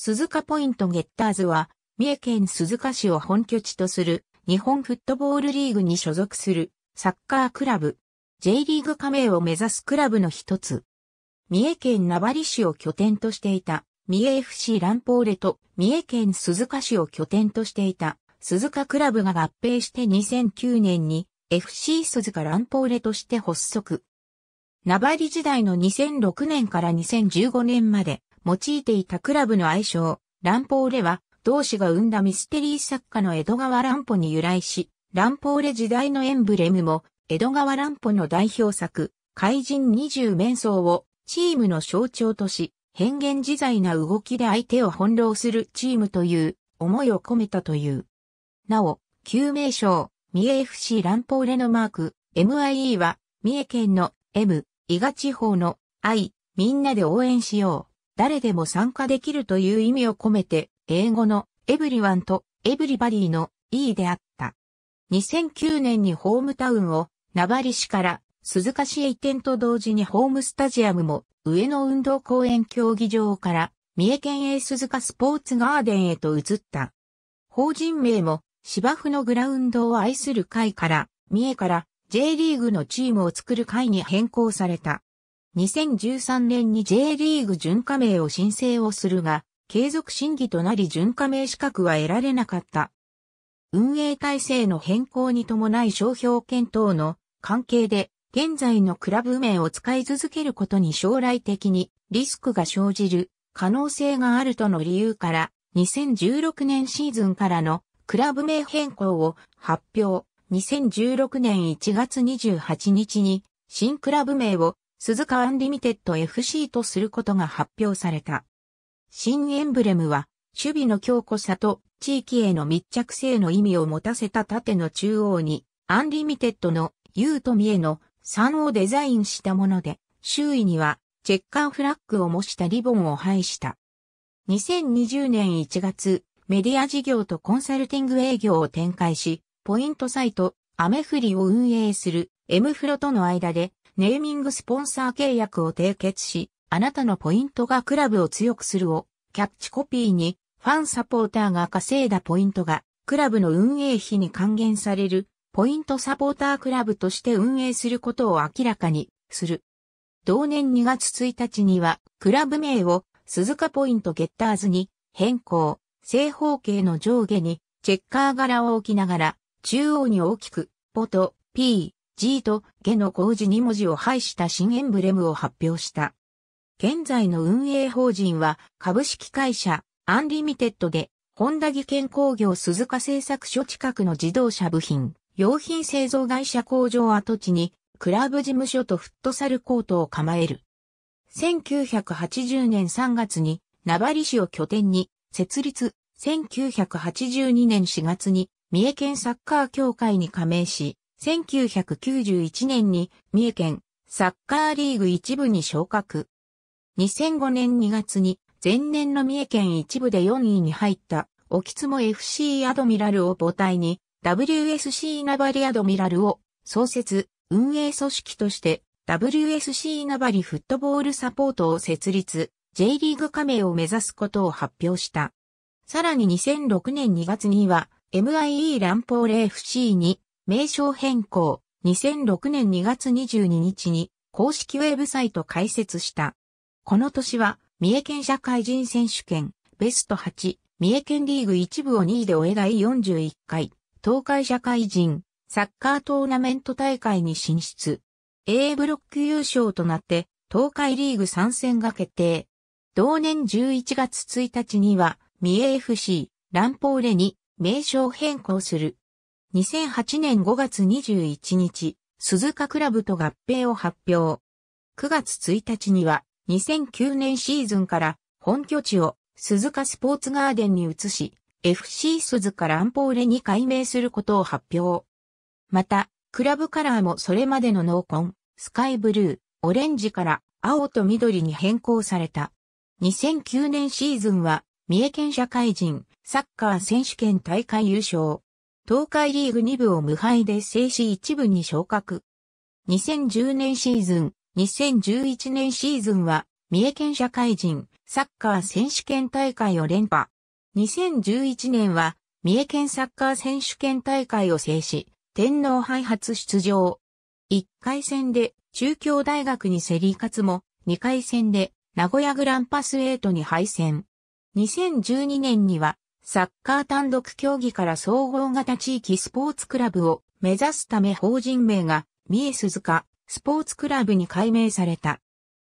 鈴鹿ポイントゲッターズは、三重県鈴鹿市を本拠地とする日本フットボールリーグに所属するサッカークラブ、J リーグ加盟を目指すクラブの一つ。三重県名張市を拠点としていた三重 FC ランポーレと三重県鈴鹿市を拠点としていた鈴鹿クラブが合併して2009年に FC 鈴鹿ランポーレとして発足。名張時代の2006年から2015年まで用いていたクラブの愛称、乱歩でレは、同志が生んだミステリー作家の江戸川乱歩に由来し、乱歩レ時代のエンブレムも、江戸川乱歩の代表作、怪人二十面相を、チームの象徴とし、変幻自在な動きで相手を翻弄するチームという思いを込めたという。なお、旧名称、三重 FC 乱歩レのマーク、MIE は、三重県の M、伊賀地方の I、みんなで応援しよう。誰でも参加できるという意味を込めて、英語のエブリワンとエブリバディの E であった。2009年にホームタウンを名張市から鈴鹿市へ移転と同時にホームスタジアムも上野運動公園競技場から三重県営鈴鹿スポーツガーデンへと移った。法人名も芝生のグラウンドを愛する会から三重から J リーグのチームを作る会に変更された。2013年に J リーグ準加盟を申請をするが、継続審議となり準加盟資格は得られなかった。運営体制の変更に伴い商標検討の関係で、現在のクラブ名を使い続けることに将来的にリスクが生じる可能性があるとの理由から、2016年シーズンからのクラブ名変更を発表。2016年1月28日に新クラブ名を鈴鹿アンリミテッド FC とすることが発表された。新エンブレムは、守備の強固さと地域への密着性の意味を持たせた縦の中央に、アンリミテッドの U とミエの3をデザインしたもので、周囲にはチェッカーフラッグを模したリボンを配した。2020年1月、メディア事業とコンサルティング営業を展開し、ポイントサイト、アメフリを運営する M フロとの間でネーミングスポンサー契約を締結し、あなたのポイントがクラブを強くするをキャッチコピーに、ファンサポーターが稼いだポイントが、クラブの運営費に還元される、ポイントサポータークラブとして運営することを明らかにする。同年2月1日には、クラブ名を鈴鹿ポイントゲッターズに変更、正方形の上下にチェッカー柄を置きながら、中央に大きく、ポト、P、G と G の工事2文字を配した新エンブレムを発表した。現在の運営法人は株式会社アンリミテッドで、本田技研工業鈴鹿製作所近くの自動車部品、用品製造会社工場跡地に、クラブ事務所とフットサルコートを構える。1980年3月に、名張市を拠点に、設立、1982年4月に、三重県サッカー協会に加盟し、1991年に三重県サッカーリーグ一部に昇格。2005年2月に前年の三重県一部で4位に入った沖津も FC アドミラルを母体に WSC ナバリアドミラルを創設、運営組織として WSC ナバリフットボールサポートを設立、J リーグ加盟を目指すことを発表した。さらに2006年2月には MIE 乱ンポール FC に名称変更、2006年2月22日に公式ウェブサイト開設した。この年は、三重県社会人選手権、ベスト8、三重県リーグ1部を2位で終え第41回、東海社会人、サッカートーナメント大会に進出。A ブロック優勝となって、東海リーグ参戦が決定。同年11月1日には、三重 FC、乱歩ポレに名称変更する。2008年5月21日、鈴鹿クラブと合併を発表。9月1日には、2009年シーズンから本拠地を鈴鹿スポーツガーデンに移し、FC 鈴鹿ランポーレに改名することを発表。また、クラブカラーもそれまでの濃紺、スカイブルー、オレンジから青と緑に変更された。2009年シーズンは、三重県社会人サッカー選手権大会優勝。東海リーグ2部を無敗で静止1部に昇格。2010年シーズン、2011年シーズンは、三重県社会人、サッカー選手権大会を連覇。2011年は、三重県サッカー選手権大会を制し、天皇杯初出場。1回戦で中京大学に競り勝つも、2回戦で名古屋グランパスエイトに敗戦。2012年にはサッカー単独競技から総合型地域スポーツクラブを目指すため法人名が三重鈴鹿スポーツクラブに改名された。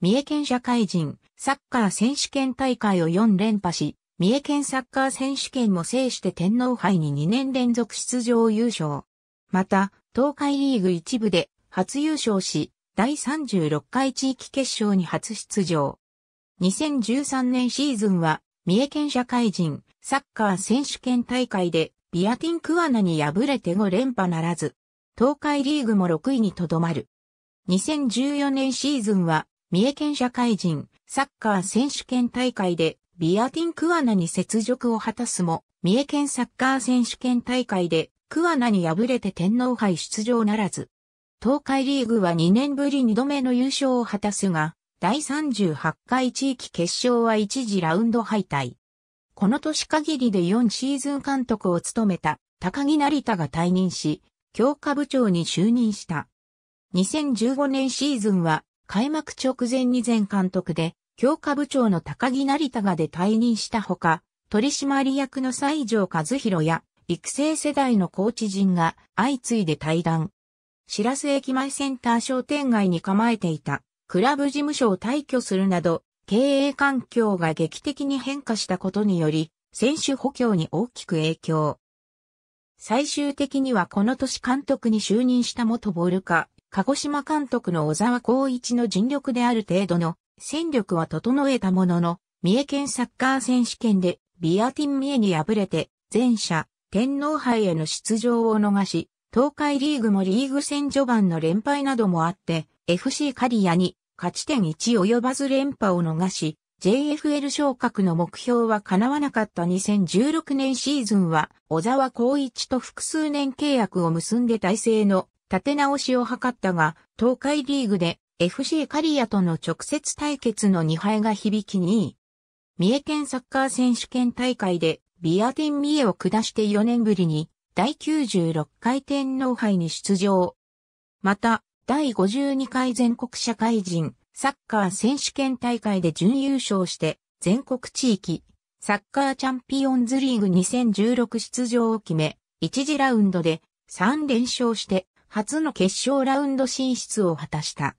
三重県社会人サッカー選手権大会を4連覇し、三重県サッカー選手権も制して天皇杯に2年連続出場優勝。また、東海リーグ一部で初優勝し、第36回地域決勝に初出場。2013年シーズンは三重県社会人サッカー選手権大会でビアティンクアナに敗れて5連覇ならず、東海リーグも6位にとどまる。2014年シーズンは三重県社会人サッカー選手権大会でビアティンクアナに雪辱を果たすも、三重県サッカー選手権大会でクアナに敗れて天皇杯出場ならず。東海リーグは2年ぶり2度目の優勝を果たすが、第38回地域決勝は一時ラウンド敗退。この年限りで4シーズン監督を務めた高木成田が退任し、強化部長に就任した。2015年シーズンは開幕直前に前監督で、強化部長の高木成田がで退任したほか、取締役の西条和弘や育成世代のコーチ陣が相次いで退団。白洲駅前センター商店街に構えていたクラブ事務所を退去するなど、経営環境が劇的に変化したことにより、選手補強に大きく影響。最終的にはこの年監督に就任した元ボールカ、鹿児島監督の小沢光一の尽力である程度の戦力は整えたものの、三重県サッカー選手権でビアティン三重に敗れて、前者、天皇杯への出場を逃し、東海リーグもリーグ戦序盤の連敗などもあって、FC カリアに勝ち点1及ばず連覇を逃し、JFL 昇格の目標は叶わなかった2016年シーズンは、小沢光一と複数年契約を結んで体制の立て直しを図ったが、東海リーグで FC カリアとの直接対決の2敗が響きに、三重県サッカー選手権大会でビアテン三重を下して4年ぶりに第96回天皇杯に出場。また、第52回全国社会人サッカー選手権大会で準優勝して全国地域サッカーチャンピオンズリーグ2016出場を決め、1次ラウンドで3連勝して初の決勝ラウンド進出を果たした。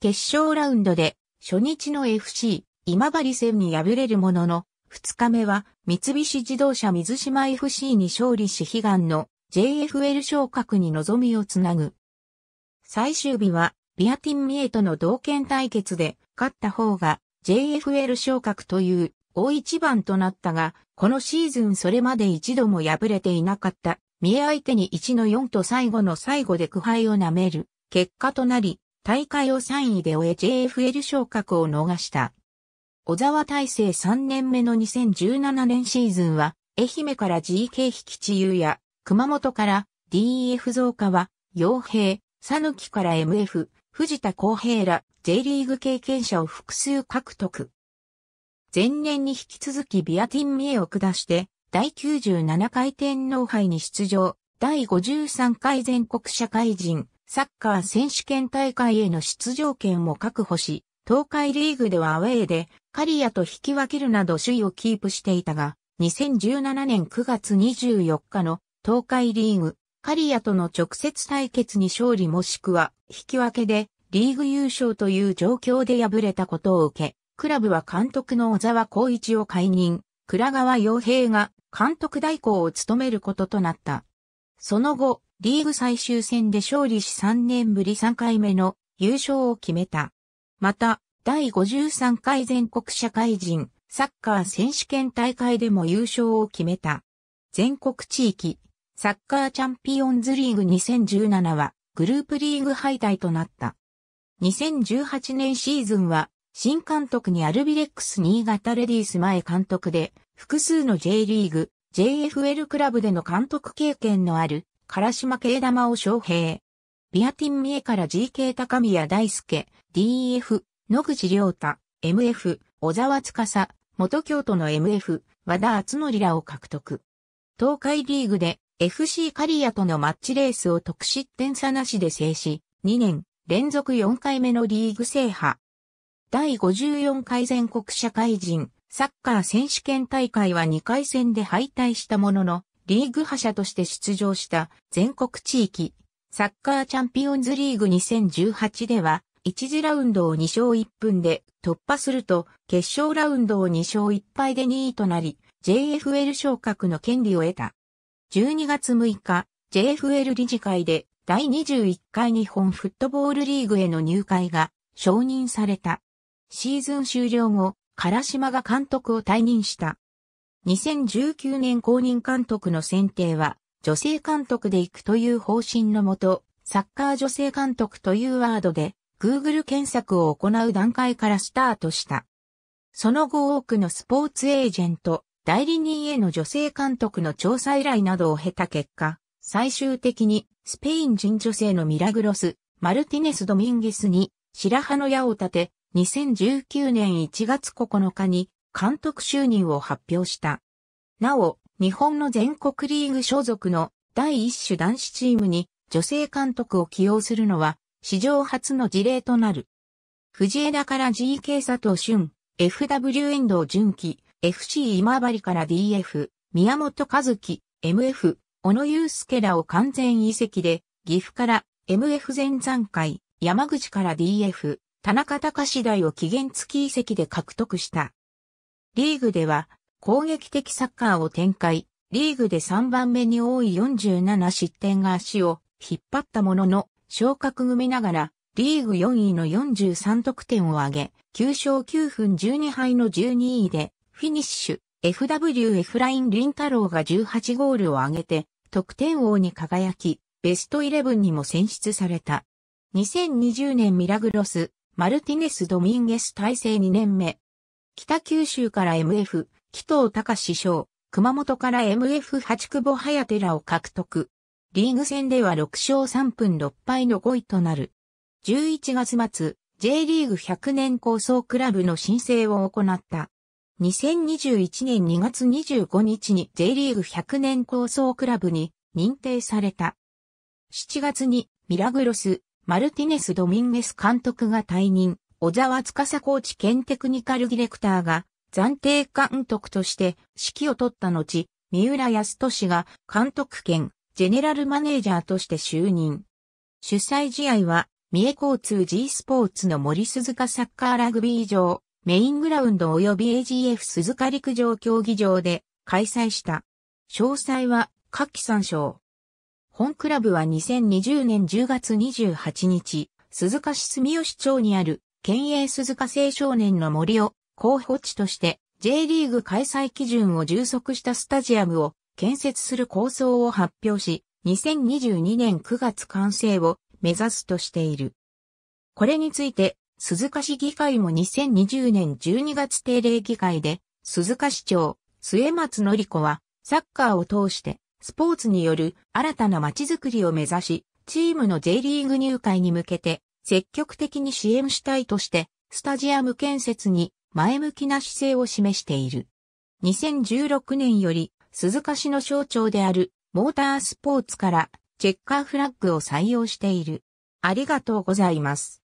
決勝ラウンドで初日の FC 今治戦に敗れるものの、2日目は三菱自動車水島 FC に勝利し悲願の JFL 昇格に望みをつなぐ。最終日は、ビアティンミエとの同県対決で、勝った方が JFL 昇格という大一番となったが、このシーズンそれまで一度も敗れていなかった。三重相手に1の4と最後の最後で苦敗を舐める結果となり、大会を3位で終え JFL 昇格を逃した。小沢大成3年目の2017年シーズンは、愛媛から GK 引き地優や、熊本から DF 増加は、傭兵、さぬきから MF、藤田公平ら J リーグ経験者を複数獲得。前年に引き続きビアティンミエを下して、第97回天皇杯に出場、第53回全国社会人、サッカー選手権大会への出場権を確保し、東海リーグではアウェーで、カリアと引き分けるなど首位をキープしていたが、2017年9月24日の東海リーグリアとの直接対決に勝利もしくは引き分けでリーグ優勝という状況で敗れたことを受け、クラブは監督の小沢光一を解任、倉川洋平が監督代行を務めることとなった。その後、リーグ最終戦で勝利し3年ぶり3回目の優勝を決めた。また、第53回全国社会人サッカー選手権大会でも優勝を決めた。全国地域、サッカーチャンピオンズリーグ2017はグループリーグ敗退となった。2018年シーズンは新監督にアルビレックス新潟レディース前監督で複数の J リーグ、JFL クラブでの監督経験のある唐島慶玉を招聘。ビアティンミエから GK 高宮大輔、DF、野口良太、MF、小沢司、元京都の MF、和田厚則らを獲得。東海リーグで FC カリアとのマッチレースを得失点差なしで制し、2年連続4回目のリーグ制覇。第54回全国社会人サッカー選手権大会は2回戦で敗退したものの、リーグ覇者として出場した全国地域サッカーチャンピオンズリーグ2018では、1次ラウンドを2勝1分で突破すると、決勝ラウンドを2勝1敗で2位となり、JFL 昇格の権利を得た。12月6日、JFL 理事会で第21回日本フットボールリーグへの入会が承認された。シーズン終了後、唐島が監督を退任した。2019年公認監督の選定は、女性監督で行くという方針のもと、サッカー女性監督というワードで、Google 検索を行う段階からスタートした。その後多くのスポーツエージェント、代理人への女性監督の調査依頼などを経た結果、最終的にスペイン人女性のミラグロス、マルティネス・ドミンゲスに白羽の矢を立て、2019年1月9日に監督就任を発表した。なお、日本の全国リーグ所属の第一種男子チームに女性監督を起用するのは史上初の事例となる。藤枝から GK 佐藤俊、FW 遠藤純喜、FC 今治から DF、宮本和樹、MF、小野祐介らを完全移籍で、岐阜から MF 全残会、山口から DF、田中隆大を期限付き移籍で獲得した。リーグでは、攻撃的サッカーを展開、リーグで3番目に多い47失点が足を引っ張ったものの、昇格組ながら、リーグ4位の43得点を挙げ、9勝9分12敗の12位で、フィニッシュ、FWF ライン・リン太郎が18ゴールを挙げて、得点王に輝き、ベストイレブンにも選出された。2020年ミラグロス、マルティネス・ドミンゲス体制2年目。北九州から MF、紀藤隆師匠、熊本から MF8 久保早寺を獲得。リーグ戦では6勝3分6敗の5位となる。11月末、J リーグ100年構想クラブの申請を行った。2021年2月25日に J リーグ100年構想クラブに認定された。7月にミラグロス、マルティネス・ドミンゲス監督が退任、小沢司コーチ兼テクニカルディレクターが暫定監督として指揮を取った後、三浦康俊が監督兼ジェネラルマネージャーとして就任。主催試合は、三重交通 G スポーツの森鈴鹿サッカーラグビー場、メイングラウンド及び AGF 鈴鹿陸上競技場で開催した。詳細は下記参照。本クラブは2020年10月28日、鈴鹿市住吉町にある県営鈴鹿青少年の森を候補地として J リーグ開催基準を充足したスタジアムを建設する構想を発表し、2022年9月完成を目指すとしている。これについて鈴鹿市議会も2020年12月定例議会で、鈴鹿市長、末松則子は、サッカーを通して、スポーツによる新たな街づくりを目指し、チームの J リーグ入会に向けて、積極的に支援したいとして、スタジアム建設に前向きな姿勢を示している。2016年より、鈴鹿市の象徴である、モータースポーツから、チェッカーフラッグを採用している。ありがとうございます。